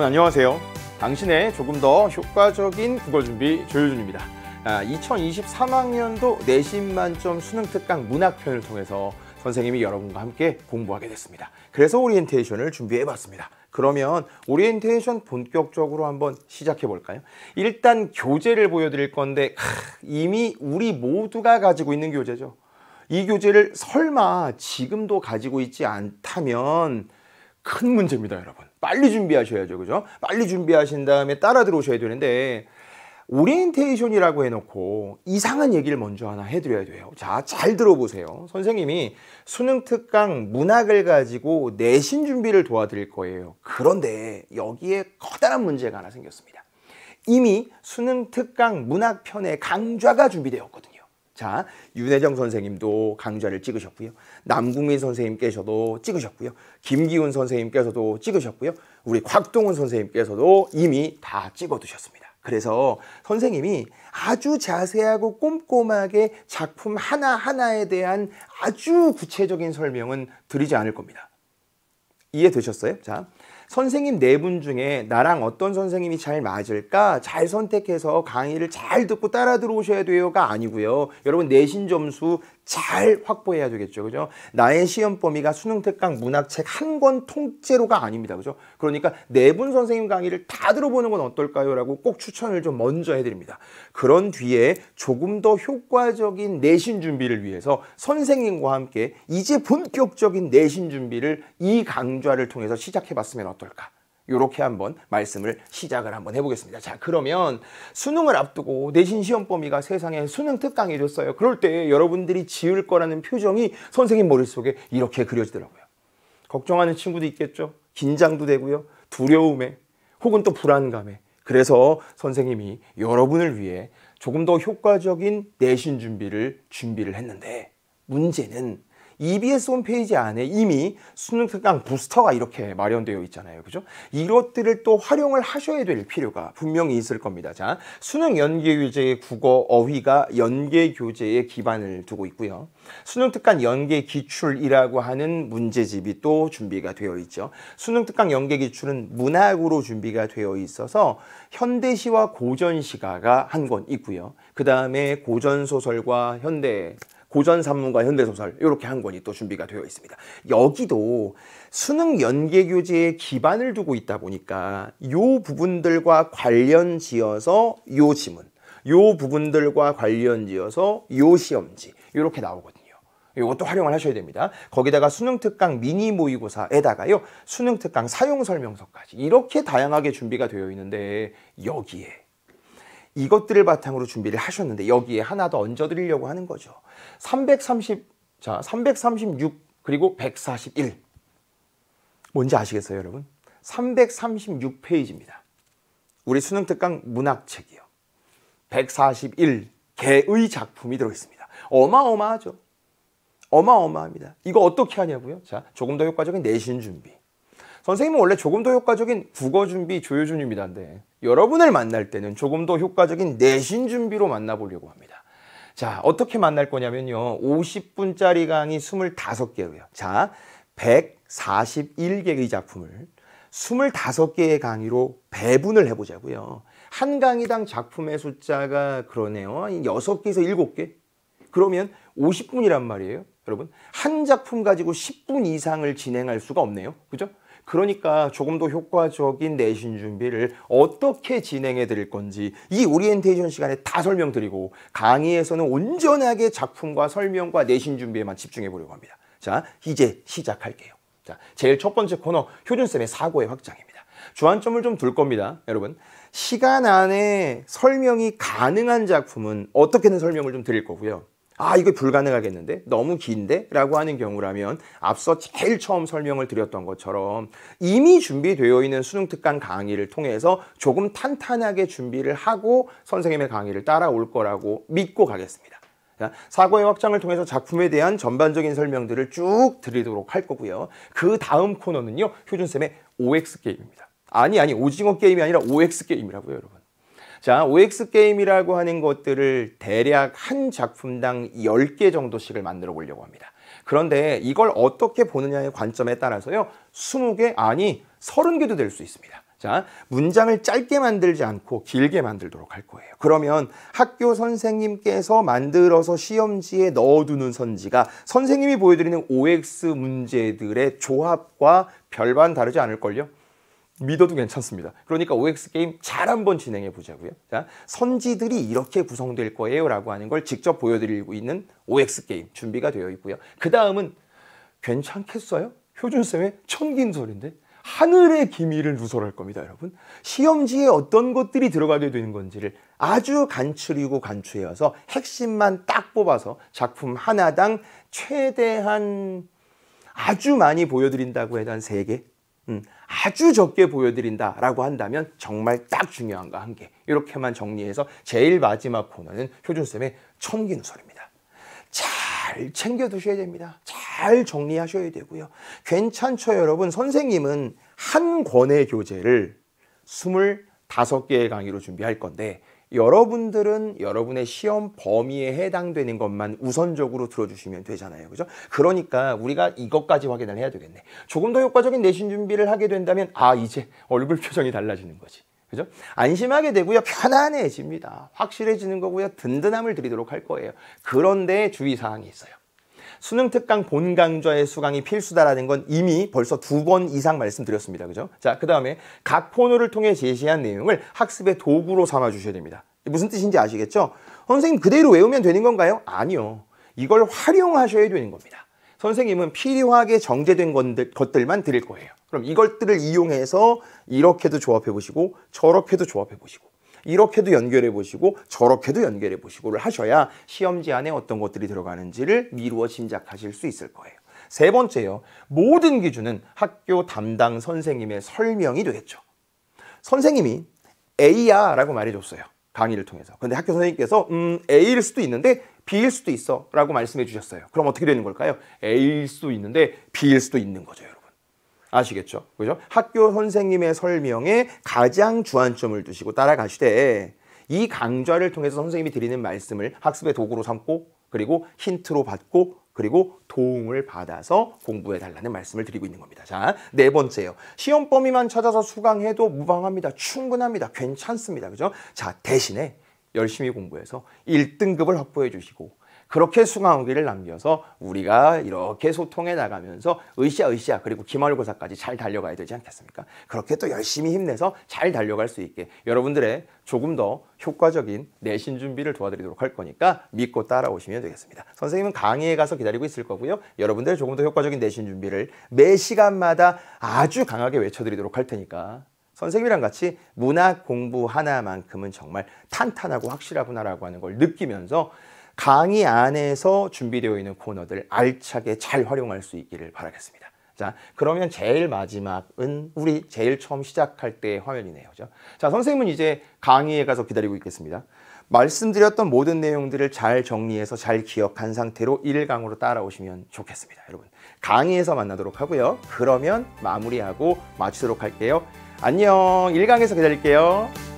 여러분 안녕하세요. 당신의 조금 더 효과적인 국어 준비 조효준입니다. 2023학년도 아, 내신 만점 수능 특강 문학편을 통해서 선생님이 여러분과 함께 공부하게 됐습니다. 그래서 오리엔테이션을 준비해봤습니다. 그러면 오리엔테이션 본격적으로 한번 시작해 볼까요? 일단 교재를 보여드릴 건데 이미 우리 모두가 가지고 있는 교재죠. 이 교재를 설마 지금도 가지고 있지 않다면 큰 문제입니다, 여러분. 빨리 준비하셔야죠, 그죠? 빨리 준비하신 다음에 따라 들어오셔야 되는데 오리엔테이션이라고 해놓고 이상한 얘기를 먼저 하나 해드려야 돼요. 자, 잘 들어보세요. 선생님이 수능 특강 문학을 가지고 내신 준비를 도와드릴 거예요. 그런데 여기에 커다란 문제가 하나 생겼습니다. 이미 수능 특강 문학 편의 강좌가 준비되었거든요. 자, 윤혜정 선생님도 강좌를 찍으셨고요. 남궁민 선생님께서도 찍으셨고요. 김기훈 선생님께서도 찍으셨고요. 우리 곽동훈 선생님께서도 이미 다 찍어두셨습니다. 그래서 선생님이 아주 자세하고 꼼꼼하게 작품 하나하나에 대한 아주 구체적인 설명은 드리지 않을 겁니다. 이해되셨어요? 자, 선생님 네 분 중에 나랑 어떤 선생님이 잘 맞을까 잘 선택해서 강의를 잘 듣고 따라 들어오셔야 돼요가 아니고요. 여러분 내신 점수 잘 확보해야 되겠죠. 그죠? 나의 시험 범위가 수능 특강 문학책 한 권 통째로가 아닙니다. 그죠? 그러니까 네 분 선생님 강의를 다 들어보는 건 어떨까요? 라고 꼭 추천을 좀 먼저 해드립니다. 그런 뒤에 조금 더 효과적인 내신 준비를 위해서 선생님과 함께 이제 본격적인 내신 준비를 이 강좌를 통해서 시작해 봤으면 어 어떨까? 이렇게 한번 말씀을 시작을 한번 해보겠습니다. 자 그러면 수능을 앞두고 내신 시험 범위가 세상에 수능 특강이줬어요 그럴 때 여러분들이 지을 거라는 표정이 선생님 머릿속에 이렇게 그려지더라고요. 걱정하는 친구도 있겠죠. 긴장도 되고요. 두려움에 혹은 또 불안감에 그래서 선생님이 여러분을 위해 조금 더 효과적인 내신 준비를 준비를 했는데 문제는 EBS 홈페이지 안에 이미 수능 특강 부스터가 이렇게 마련되어 있잖아요. 그죠? 이것들을 또 활용을 하셔야 될 필요가 분명히 있을 겁니다. 자, 수능 연계 교재의 국어 어휘가 연계 교재에 기반을 두고 있고요. 수능 특강 연계 기출이라고 하는 문제집이 또 준비가 되어 있죠. 수능 특강 연계 기출은 문학으로 준비가 되어 있어서 현대시와 고전시가가 한 권 있고요. 그 다음에 고전소설과 현대 고전 산문과 현대 소설 이렇게 한 권이 또 준비가 되어 있습니다. 여기도 수능 연계 교재에 기반을 두고 있다 보니까 요 부분들과 관련 지어서 요 지문, 요 부분들과 관련 지어서 요 시험지 이렇게 나오거든요. 이것도 활용을 하셔야 됩니다. 거기다가 수능 특강 미니 모의고사에다가요. 수능 특강 사용 설명서까지 이렇게 다양하게 준비가 되어 있는데 여기에 이것들을 바탕으로 준비를 하셨는데 여기에 하나 더 얹어드리려고 하는 거죠. 330, 자, 336 그리고 141. 뭔지 아시겠어요, 여러분? 336페이지입니다. 우리 수능 특강 문학책이요. 141 개의 작품이 들어있습니다. 어마어마하죠. 어마어마합니다. 이거 어떻게 하냐고요? 자, 조금 더 효과적인 내신 준비. 선생님은 원래 조금 더 효과적인 국어 준비 조효준입니다인데 여러분을 만날 때는 조금 더 효과적인 내신 준비로 만나보려고 합니다. 자, 어떻게 만날 거냐면요. 50분짜리 강의 2 5개로요 자, 141개의 작품을 25개의 강의로 배분을 해보자고요. 한 강의당 작품의 숫자가 그러네요. 6개에서 7개? 그러면 50분이란 말이에요. 여러분, 한 작품 가지고 10분 이상을 진행할 수가 없네요. 그죠? 그러니까 조금 더 효과적인 내신 준비를 어떻게 진행해 드릴 건지 이 오리엔테이션 시간에 다 설명드리고 강의에서는 온전하게 작품과 설명과 내신 준비에만 집중해 보려고 합니다. 자, 이제 시작할게요. 자, 제일 첫 번째 코너 효준쌤의 사고의 확장입니다. 주안점을 좀 둘 겁니다. 여러분, 시간 안에 설명이 가능한 작품은 어떻게든 설명을 좀 드릴 거고요. 아, 이거 불가능하겠는데? 너무 긴데? 라고 하는 경우라면 앞서 제일 처음 설명을 드렸던 것처럼 이미 준비되어 있는 수능 특강 강의를 통해서 조금 탄탄하게 준비를 하고 선생님의 강의를 따라올 거라고 믿고 가겠습니다. 사고의 확장을 통해서 작품에 대한 전반적인 설명들을 쭉 드리도록 할 거고요. 그 다음 코너는요, 효준쌤의 OX 게임입니다. 아니, 아니, 오징어 게임이 아니라 OX 게임이라고요, 여러분. 자, OX 게임이라고 하는 것들을 대략 한 작품당 10개 정도씩을 만들어 보려고 합니다. 그런데 이걸 어떻게 보느냐의 관점에 따라서요. 20개 아니 30개도 될 수 있습니다. 자, 문장을 짧게 만들지 않고 길게 만들도록 할 거예요. 그러면 학교 선생님께서 만들어서 시험지에 넣어두는 선지가 선생님이 보여드리는 OX 문제들의 조합과 별반 다르지 않을걸요? 믿어도 괜찮습니다. 그러니까 OX 게임 잘 한번 진행해 보자고요. 자, 선지들이 이렇게 구성될 거예요 라고 하는 걸 직접 보여드리고 있는 OX 게임 준비가 되어 있고요. 그 다음은 괜찮겠어요? 효준쌤의 천긴설인데 하늘의 기미를 누설할 겁니다, 여러분. 시험지에 어떤 것들이 들어가게 되는 건지를 아주 간추리고 간추해 와서 핵심만 딱 뽑아서 작품 하나당 최대한 아주 많이 보여드린다고 해도 한세개 음, 아주 적게 보여드린다라고 한다면 정말 딱 중요한 거 한 개. 이렇게만 정리해서 제일 마지막 코너는 효준쌤의 청기누설입니다. 잘 챙겨두셔야 됩니다. 잘 정리하셔야 되고요. 괜찮죠 여러분? 선생님은 한 권의 교재를 25개의 강의로 준비할 건데 여러분들은 여러분의 시험 범위에 해당되는 것만 우선적으로 들어주시면 되잖아요. 그죠? 그러니까 우리가 이것까지 확인을 해야 되겠네. 조금 더 효과적인 내신 준비를 하게 된다면 아, 이제 얼굴 표정이 달라지는 거지. 그죠? 안심하게 되고요. 편안해집니다. 확실해지는 거고요. 든든함을 드리도록 할 거예요. 그런데 주의사항이 있어요. 수능 특강 본 강좌의 수강이 필수다라는 건 이미 벌써 두 번 이상 말씀드렸습니다. 그죠? 자, 그 다음에 각 포노를 통해 제시한 내용을 학습의 도구로 삼아 주셔야 됩니다. 무슨 뜻인지 아시겠죠? 선생님 그대로 외우면 되는 건가요? 아니요. 이걸 활용하셔야 되는 겁니다. 선생님은 필요하게 정제된 건들, 것들만 드릴 거예요. 그럼 이것들을 이용해서 이렇게도 조합해 보시고 저렇게도 조합해 보시고 이렇게도 연결해 보시고 저렇게도 연결해 보시고를 하셔야 시험지 안에 어떤 것들이 들어가는지를 미루어 짐작하실 수 있을 거예요. 세 번째요. 모든 기준은 학교 담당 선생님의 설명이 되겠죠. 선생님이 A야 라고 말해줬어요. 강의를 통해서. 근데 학교 선생님께서 음 A일 수도 있는데 B일 수도 있어 라고 말씀해 주셨어요. 그럼 어떻게 되는 걸까요? A일 수도 있는데 B일 수도 있는 거죠. 여러분. 아시겠죠? 그죠? 학교 선생님의 설명에 가장 주안점을 두시고 따라가시되 이 강좌를 통해서 선생님이 드리는 말씀을 학습의 도구로 삼고 그리고 힌트로 받고 그리고 도움을 받아서 공부해 달라는 말씀을 드리고 있는 겁니다. 자, 네 번째요. 시험 범위만 찾아서 수강해도 무방합니다. 충분합니다. 괜찮습니다. 그죠? 자, 대신에 열심히 공부해서 1등급을 확보해 주시고 그렇게 수강후기를 남겨서 우리가 이렇게 소통해 나가면서 으쌰으쌰 으쌰 그리고 기말고사까지 잘 달려가야 되지 않겠습니까? 그렇게 또 열심히 힘내서 잘 달려갈 수 있게 여러분들의 조금 더 효과적인 내신 준비를 도와드리도록 할 거니까 믿고 따라오시면 되겠습니다. 선생님은 강의에 가서 기다리고 있을 거고요. 여러분들 조금 더 효과적인 내신 준비를 매 시간마다 아주 강하게 외쳐드리도록 할 테니까 선생님이랑 같이 문학 공부 하나만큼은 정말 탄탄하고 확실하구나라고 하는 걸 느끼면서 강의 안에서 준비되어 있는 코너들 알차게 잘 활용할 수 있기를 바라겠습니다. 자, 그러면 제일 마지막은 우리 제일 처음 시작할 때의 화면이네요. 그죠? 자, 선생님은 이제 강의에 가서 기다리고 있겠습니다. 말씀드렸던 모든 내용들을 잘 정리해서 잘 기억한 상태로 1강으로 따라오시면 좋겠습니다. 여러분, 강의에서 만나도록 하고요. 그러면 마무리하고 마치도록 할게요. 안녕, 1강에서 기다릴게요.